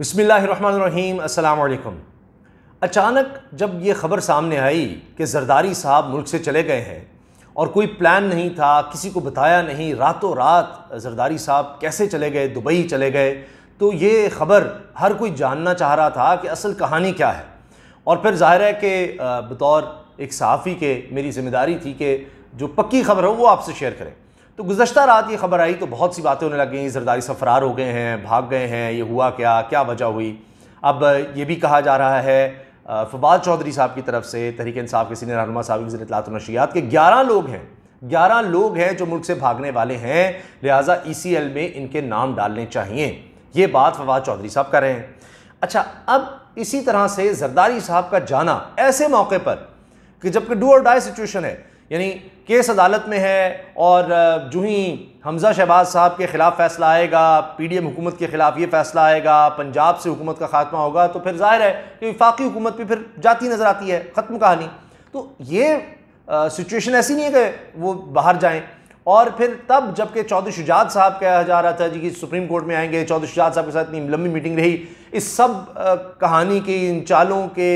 बसमीम् अल्लाम अचानक जब ये ख़बर सामने आई कि जरदारी साहब मुल्क से चले गए हैं और कोई प्लान नहीं था किसी को बताया नहीं रातों रात जरदारी साहब कैसे चले गए दुबई चले गए तो ये ख़बर हर कोई जानना चाह रहा था कि असल कहानी क्या है और फिर जाहिर है कि बतौर एक सहाफ़ी के मेरी ज़िम्मेदारी थी कि जो पक्की खबर हो वो आपसे शेयर करें तो गुजशत रात ये खबर आई तो बहुत सी बातें होने लग गई जरदारी साहब फरार हो गए हैं भाग गए हैं ये हुआ क्या क्या वजह हुई अब ये भी कहा जा रहा है फवाद चौधरी साहब की तरफ से तहरीक साहब के सीनियर रहनुमा साहब वजी इतलात के ग्यारह लोग हैं ग्यारह लोग हैं जो मुल्क से भागने वाले हैं लिहाजा ई सी एल में इनके नाम डालने चाहिए ये बात फवाद चौधरी साहब कर रहे हैं अच्छा अब इसी तरह से जरदारी साहब का जाना ऐसे मौके पर कि जबकि डू और डाई सिचुएशन है यानी केस अदालत में है और जो ही हमज़ा शहबाज साहब के ख़िलाफ़ फ़ैसला आएगा पी डी एम हुकूमत के ख़िलाफ़ ये फ़ैसला आएगा पंजाब से हुकूमत का खात्मा होगा तो फिर ज़ाहिर है कि विफाक़ी हुकूमत भी फिर जाती नज़र आती है ख़त्म कहानी तो ये सिचुएशन ऐसी नहीं है कि वो बाहर जाएँ और फिर तब जबकि चौधरी शुजात साहब कहा जा रहा था जी कि सुप्रीम कोर्ट में आएंगे चौधरी शुजात साहब के साथ इतनी लंबी मीटिंग रही इस सब आ, कहानी के इन चालों के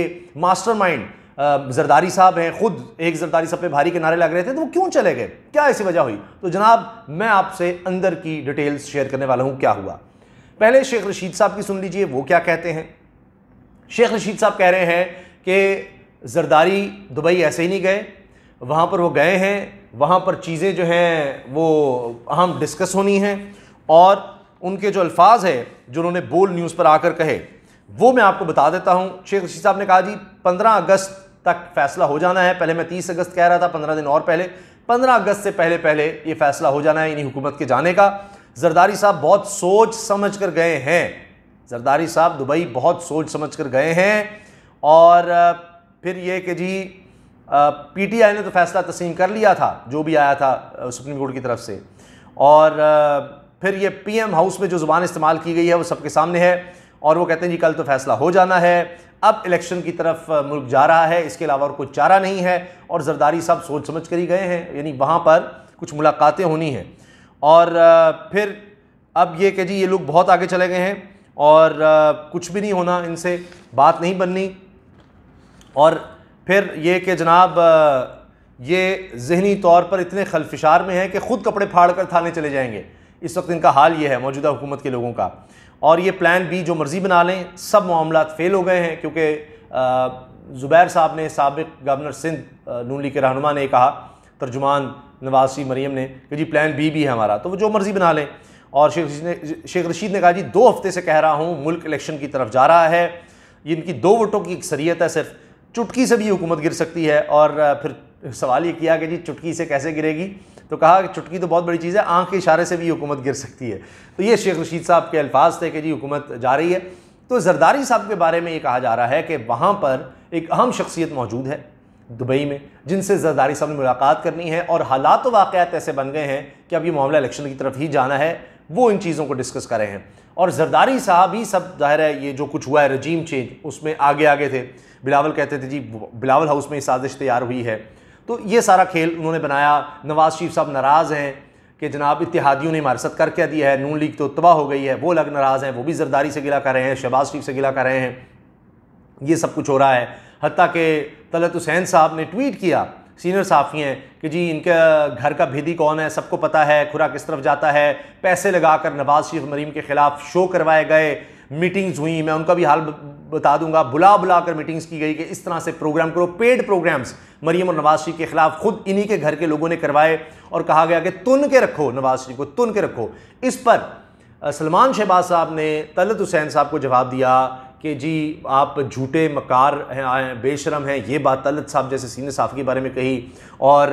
मास्टरमाइंड जरदारी साहब हैं खुद एक जरदारी साहब पे भारी के नारे लग रहे थे तो वो क्यों चले गए क्या ऐसी वजह हुई तो जनाब मैं आपसे अंदर की डिटेल्स शेयर करने वाला हूँ क्या हुआ पहले शेख रशीद साहब की सुन लीजिए वो क्या कहते हैं शेख रशीद साहब कह रहे हैं कि जरदारी दुबई ऐसे ही नहीं गए वहाँ पर वो गए हैं वहाँ पर चीज़ें जो हैं वो अहम डिस्कस होनी हैं और उनके जो अल्फाज हैं जो उन्होंने बोल न्यूज़ पर आकर कहे वो मैं आपको बता देता हूँ शेख रशीद साहब ने कहा जी पंद्रह अगस्त तक फैसला हो जाना है पहले मैं तीस अगस्त कह रहा था पंद्रह दिन और पहले पंद्रह अगस्त से पहले पहले ये फैसला हो जाना है इन्हीं हुकूमत के जाने का जरदारी साहब बहुत सोच समझ कर गए हैं जरदारी साहब दुबई बहुत सोच समझ कर गए हैं और फिर ये कि जी पीटीआई ने तो फैसला तस्लीम कर लिया था जो भी आया था सुप्रीम कोर्ट की तरफ से और फिर ये पीएम हाउस में जो ज़ुबान इस्तेमाल की गई है वो सबके सामने है और वो कहते हैं जी कल तो फैसला हो जाना है अब इलेक्शन की तरफ मुल्क जा रहा है इसके अलावा और कोई चारा नहीं है और जरदारी साहब सोच समझ कर ही गए हैं यानी वहाँ पर कुछ मुलाकातें होनी हैं और फिर अब ये कह जी ये लोग बहुत आगे चले गए हैं और कुछ भी नहीं होना इनसे बात नहीं बननी और फिर ये कि जनाब ये जहनी तौर पर इतने खलफिशार में हैं कि ख़ुद कपड़े फाड़ कर थाने चले जाएंगे इस वक्त इनका हाल ये है मौजूदा हुकूमत के लोगों का और ये प्लान बी जो मर्ज़ी बना लें सब मामला फ़ेल हो गए हैं क्योंकि ज़ुबैर साहब ने सबक गवर्नर सिंध नून लीग के रहनुमा ने कहा तर्जुमान नवासी मरीम ने कि जी प्लान बी भी है हमारा तो वो जो मर्ज़ी बना लें और शेख रशीद ने शेख रशीद ने कहा जी दो हफ्ते से कह रहा हूँ मुल्क इलेक्शन की तरफ जा रहा है इनकी दो वोटों की अक्सरियत है सिर्फ चुटकी से भी हुकूमत गिर सकती है और फिर सवाल ये किया कि जी चुटकी से कैसे गिरेगी तो कहा कि चुटकी तो बहुत बड़ी चीज़ है आँख के इशारे से भी हुकूमत गिर सकती है तो ये शेख रशीद साहब के अल्फाज थे कि जी हुकूमत जा रही है तो जरदारी साहब के बारे में ये कहा जा रहा है कि वहाँ पर एक अहम शख्सियत मौजूद है दुबई में जिनसे जरदारी साहब ने मुलाकात करनी है और हालात तो वाक़ात ऐसे बन गए हैं कि अब ये मामला इलेक्शन की तरफ ही जाना है वो इन चीज़ों को डिस्कस कर रहे हैं और जरदारी साहब ही सब जाहिर है ये जो कुछ हुआ है रजीम चेंज उसमें आगे आगे थे बिलावल कहते थे जी बिलावल हाउस में साजिश तैयार हुई है तो ये सारा खेल उन्होंने बनाया नवाज़ शरीफ साहब नाराज़ हैं कि जनाब इतिहादियों ने हमारे साथ कर क्या दिया है नून लीग तो तबाह हो गई है वो अलग नाराज़ हैं वो भी जरदारी से गिला कर रहे हैं शहबाज शरीफ से गिला कर रहे हैं ये सब कुछ हो रहा है हती कि तलत हुसैन साहब ने ट्वीट किया सीनियर साफ़ी हैं कि जी इनका घर का भेदी कौन है सबको पता है खुरा किस तरफ जाता है पैसे लगा कर नवाज़ शरीफ मरीम के ख़िलाफ़ शो करवाए गए मीटिंग्स हुई मैं उनका भी हाल बता दूंगा बुला बुला कर मीटिंग्स की गई कि इस तरह से प्रोग्राम करो पेड प्रोग्राम्स मरीम और नवाज शरीफ के खिलाफ खुद इन्हीं के घर के लोगों ने करवाए और कहा गया कि तुन के रखो नवाज शरीफ को तुन के रखो इस पर सलमान शहबाज साहब ने तलत हुसैन साहब को जवाब दिया कि जी आप झूठे मकार हैं बेशरम हैं ये बात तलत साहब जैसे सीनियर साहब के बारे में कही और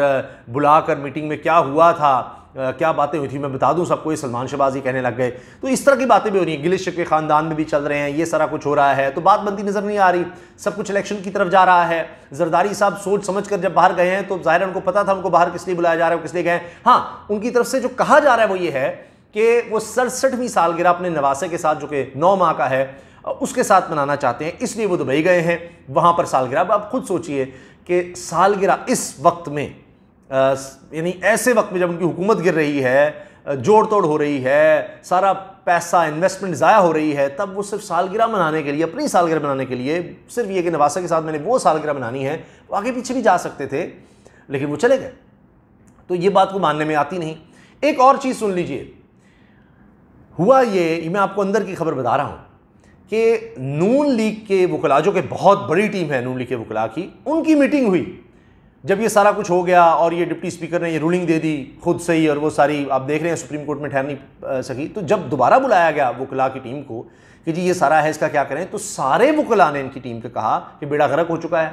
बुला कर मीटिंग में क्या हुआ था क्या बातें हुई थी मैं बता दूं सबको ये सलमान शहबाजी कहने लग गए तो इस तरह की बातें भी हो रही हैं गिलिश के ख़ानदान में भी चल रहे हैं ये सारा कुछ हो रहा है तो बात बनती नज़र नहीं आ रही सब कुछ इलेक्शन की तरफ जा रहा है जरदारी साहब सोच समझ कर जब बाहर गए हैं तो ज़ाहिर उनको पता था उनको बाहर किस लिए बुलाया जा रहा है किस लिए गए हाँ उनकी तरफ से जो कहा जा रहा है वो ये है कि वो सड़सठवीं सालगिरह अपने नवासे के साथ जो कि नौ माह का है उसके साथ मनाना चाहते हैं इसलिए वो दुबई गए हैं वहाँ पर सालगिरह अब आप खुद सोचिए कि सालगिरह इस वक्त में यानी ऐसे वक्त में जब उनकी हुकूमत गिर रही है जोड़ तोड़ हो रही है सारा पैसा इन्वेस्टमेंट ज़ाया हो रही है तब वो सिर्फ सालगिरह मनाने के लिए अपनी सालगिरह मनाने के लिए सिर्फ ये कि नवासा के साथ मैंने वो सालगिरह मनानी है वो आगे पीछे भी जा सकते थे लेकिन वो चले गए तो ये बात को मानने में आती नहीं एक और चीज़ सुन लीजिए हुआ ये मैं आपको अंदर की खबर बता रहा हूँ कि नून लीग के वकला जो कि बहुत बड़ी टीम है नून लीग के वकला की उनकी मीटिंग हुई जब ये सारा कुछ हो गया और ये डिप्टी स्पीकर ने ये रूलिंग दे दी खुद से ही और वो सारी आप देख रहे हैं सुप्रीम कोर्ट में ठहर नहीं सकी तो जब दोबारा बुलाया गया वकला की टीम को कि जी ये सारा है इसका क्या करें तो सारे वकला ने इनकी टीम पर कहा कि बेड़ा गर्क हो चुका है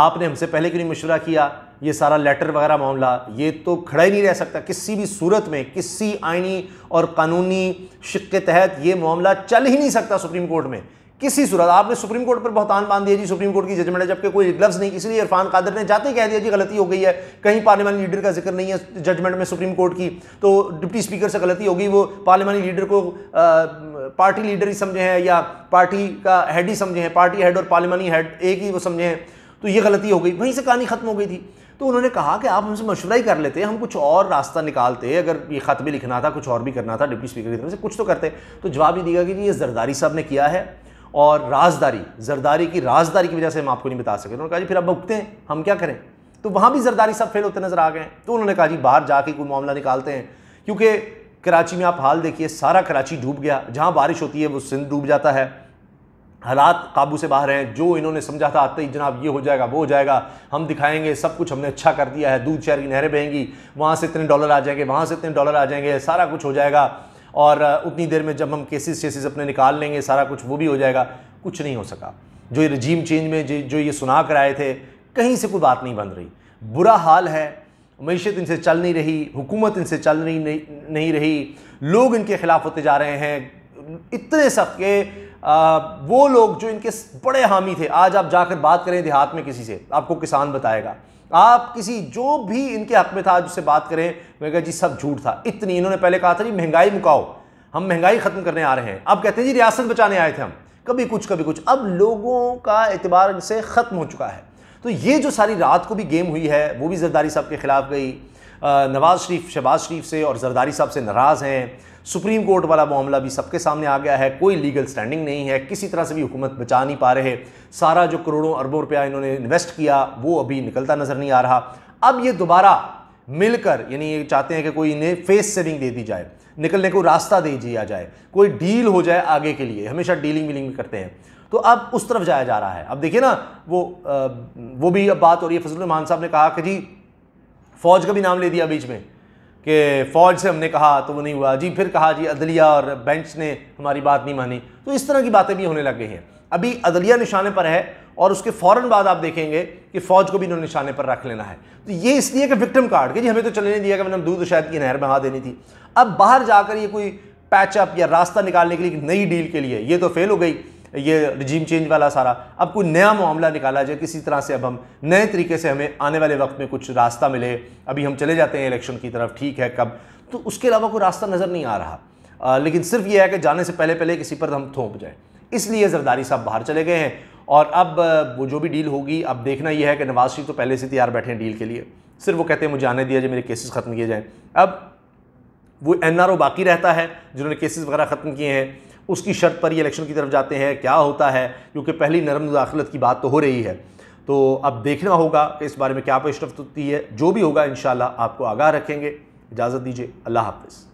आपने हमसे पहले क्यों नहीं मशवरा किया ये सारा लेटर वगैरह मामला ये तो खड़ा ही नहीं रह सकता किसी भी सूरत में किसी आइनी और कानूनी शिक के तहत ये मामला चल ही नहीं सकता सुप्रीम कोर्ट में किसी सूरत आपने सुप्रीम कोर्ट पर बहुतान बांध दिया जी सुप्रीम कोर्ट की जजमेंट है जबकि कोई लफ्ज़ नहीं इसलिए इरफान कादर ने जाते कह दिया जी गलती हो गई है कहीं पार्लियामानी लीडर का जिक्र नहीं है जजमेंट में सुप्रीम कोर्ट की तो डिप्टी स्पीकर से गलती हो गई वो पार्लियामानी लीडर को आ, पार्टी लीडर ही समझे हैं या पार्टी का हेड ही समझे हैं पार्टी हेड और पार्लियामानी हेड एक ही वो समझे हैं तो ये गलती हो गई वहीं से कहानी ख़त्म हो गई थी तो उन्होंने कहा कि आप हमसे मशवरा ही कर लेते हम कुछ और रास्ता निकालते अगर ये ख़त भी लिखना था कुछ और भी करना था डिप्टी स्पीकर की तरफ से कुछ तो करते तो जवाब ही दिया कि ये जरदारी साहब ने किया है और राजदारी जरदारी की राजदारी की वजह से हम आपको नहीं बता सके तो उन्होंने कहा जी फिर अब भुगते हैं हम क्या करें तो वहाँ भी जरदारी साहब फेल होते नज़र आ गए तो उन्होंने कहा जी बाहर जाके कोई मामला निकालते हैं क्योंकि कराची में आप हाल देखिए सारा कराची डूब गया जहाँ बारिश होती है वो सिंध डूब जाता है हालात काबू से बाहर हैं जो इन्होंने समझा था आते ही जनाब ये हो जाएगा वो हो जाएगा हम दिखाएंगे सब कुछ हमने अच्छा कर दिया है दूध शहर की नहरें बहेंगी वहाँ से इतने डॉलर आ जाएंगे वहाँ से इतने डॉलर आ जाएंगे सारा कुछ हो जाएगा और उतनी देर में जब हम केसेस शेसिस अपने निकाल लेंगे सारा कुछ वो भी हो जाएगा कुछ नहीं हो सका जो ये रजीम चेंज में जो ये सुना कर आए थे कहीं से कोई बात नहीं बन रही बुरा हाल है मीशत इनसे चल नहीं रही हुकूमत इनसे चल नहीं नहीं रही लोग इनके खिलाफ होते जा रहे हैं इतने सख्त के आ, वो लोग जो इनके बड़े हामी थे आज आप जाकर बात करें देहात में किसी से आपको किसान बताएगा आप किसी जो भी इनके हक में था आज उससे बात करें मैं कहा जी सब झूठ था इतनी इन्होंने पहले कहा था जी महंगाई मुकाओ हम महंगाई ख़त्म करने आ रहे हैं अब कहते हैं जी रियासत बचाने आए थे हम कभी कुछ कभी कुछ अब लोगों का एतबार इनसे ख़त्म हो चुका है तो ये जो सारी रात को भी गेम हुई है वो भी जरदारी साहब के ख़िलाफ़ गई नवाज़ शरीफ शहबाज शरीफ से और जरदारी साहब से नाराज़ हैं सुप्रीम कोर्ट वाला मामला भी सबके सामने आ गया है कोई लीगल स्टैंडिंग नहीं है किसी तरह से भी हुकूमत बचा नहीं पा रहे सारा जो करोड़ों अरबों रुपया इन्होंने इन्वेस्ट किया वो अभी निकलता नज़र नहीं आ रहा अब ये दोबारा मिलकर यानी ये चाहते हैं कि कोई इन्हें फेस सेविंग दे दी जाए निकलने को रास्ता दे दिया जाए कोई डील हो जाए आगे के लिए हमेशा डीलिंग वीलिंग करते हैं तो अब उस तरफ जाया जा रहा है अब देखिए ना वो आ, वो भी अब बात हो रही है फजल रहमान साहब ने कहा कि जी फ़ौज का भी नाम ले दिया बीच में कि फ़ौज से हमने कहा तो वो नहीं हुआ जी फिर कहा जी अदलिया और बेंच ने हमारी बात नहीं मानी तो इस तरह की बातें भी होने लग गई हैं अभी अदलिया निशाने पर है और उसके फ़ौरन बाद आप देखेंगे कि फ़ौज को भी इन्होंने निशाने पर रख लेना है तो ये इसलिए कि विक्टिम कार्ड के जी हमें तो चले नहीं दिया कि मैंने दूध शायद की नहर में बहा देनी थी अब बाहर जाकर ये कोई पैचअप या रास्ता निकालने के लिए नई डील के लिए ये तो फेल हो गई ये रिजीम चेंज वाला सारा अब कोई नया मामला निकाला जाए किसी तरह से अब हम नए तरीके से हमें आने वाले वक्त में कुछ रास्ता मिले अभी हम चले जाते हैं इलेक्शन की तरफ ठीक है कब तो उसके अलावा कोई रास्ता नज़र नहीं आ रहा आ, लेकिन सिर्फ ये है कि जाने से पहले पहले किसी पर हम थोप जाएँ इसलिए जरदारी साहब बाहर चले गए हैं और अब वो जो भी डील होगी अब देखना यह है कि नवाज शरीफ तो पहले से तैयार बैठे हैं डील के लिए सिर्फ वो कहते हैं मुझे आने दिया जाए मेरे केसेस ख़त्म किए जाएँ अब वो एन बाकी रहता है जिन्होंने केसेस वगैरह ख़त्म किए हैं उसकी शर्त पर ही इलेक्शन की तरफ जाते हैं क्या होता है क्योंकि पहली नरम मुदाखलत की बात तो हो रही है तो अब देखना होगा कि इस बारे में क्या पेशरफ होती है जो भी होगा इन आपको आगाह रखेंगे इजाज़त दीजिए अल्लाह हाफिज़